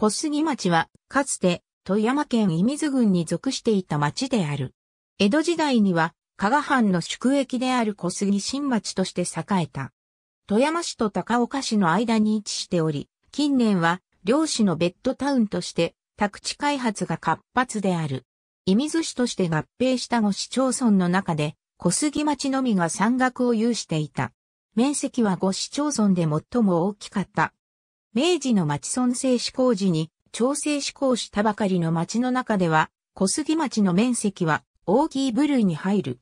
小杉町は、かつて、富山県射水郡に属していた町である。江戸時代には、加賀藩の宿駅である小杉新町として栄えた。富山市と高岡市の間に位置しており、近年は、漁師のベッドタウンとして、宅地開発が活発である。射水市として合併した後市町村の中で、小杉町のみが山岳を有していた。面積は5市町村で最も大きかった明治の町村制施行時に調整施行したばかりの町の中では、小杉町の面積は大きい部類に入る。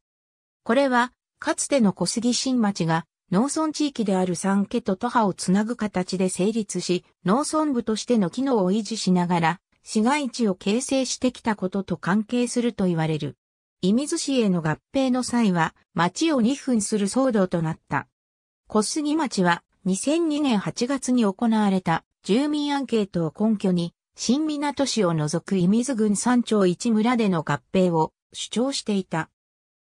これは、かつての小杉新町が農村地域である三家と都派をつなぐ形で成立し、農村部としての機能を維持しながら、市街地を形成してきたことと関係すると言われる。井水市への合併の際は、町を2分する騒動となった。小杉町は、2002年8月に行われた住民アンケートを根拠に、新港市を除く伊水郡山町一村での合併を主張していた。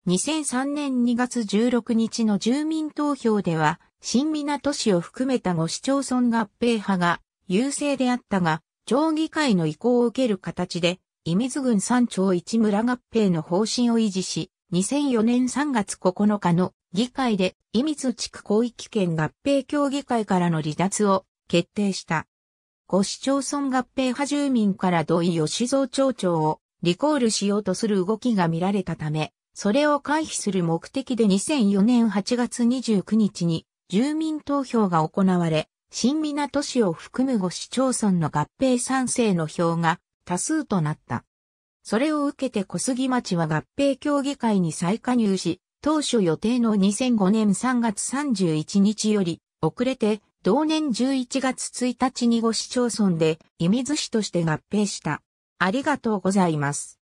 2003年2月16日の住民投票では、新港市を含めた5市町村合併派が優勢であったが、町議会の意向を受ける形で、伊水郡山町一村合併の方針を維持し、2004年3月9日の議会で、伊密地区広域圏合併協議会からの離脱を決定した。5市町村合併派住民から土井吉蔵町長をリコールしようとする動きが見られたため、それを回避する目的で2004年8月29日に住民投票が行われ、新港市を含む5市町村の合併賛成の票が多数となった。それを受けて小杉町は合併協議会に再加入し、当初予定の2005年3月31日より遅れて同年11月1日に5市町村で射水市として合併した。ありがとうございます。